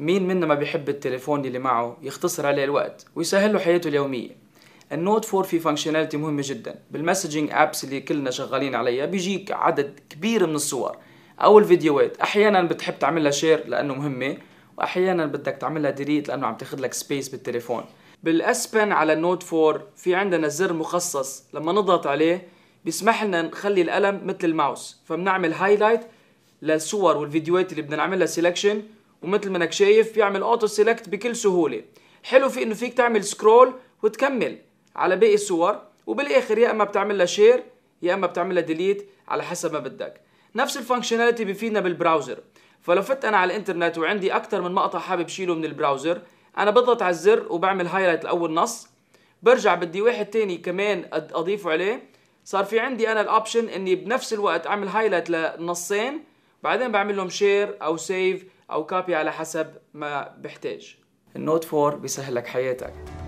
مين منا ما بيحب التليفون اللي معه يختصر عليه الوقت ويسهل له حياته اليومية النوت 4 في فانكشناليتي مهمة جدا بالمسجنج ابس اللي كلنا شغالين عليها بيجيك عدد كبير من الصور او الفيديوهات احيانا بتحب تعملها شير لانه مهمة واحيانا بدك تعملها ديليت لانه عم تاخذ لك سبيس بالتليفون بالاسبن على النوت 4 في عندنا زر مخصص لما نضغط عليه بيسمح لنا نخلي القلم مثل الماوس فبنعمل هايلايت للصور والفيديوهات اللي بدنا نعملها سيلكشن ومثل ما انك شايف بيعمل اوتو سيلكت بكل سهوله حلو في انه فيك تعمل سكرول وتكمل على باقي الصور وبالاخر يا اما بتعمل لها شير يا اما بتعمل لها ديليت على حسب ما بدك نفس الفانكشناليتي بيفيدنا بالبراوزر فلو فت انا على الانترنت وعندي اكثر من مقطع حابب شيله من البراوزر انا بضغط على الزر وبعمل هايلايت لاول نص برجع بدي واحد تاني كمان اضيفه عليه صار في عندي انا الاوبشن اني بنفس الوقت اعمل هايلايت لنصين بعدين بعمل لهم شير او سيف او كابي على حسب ما بحتاج النوت 4 بيسهلك حياتك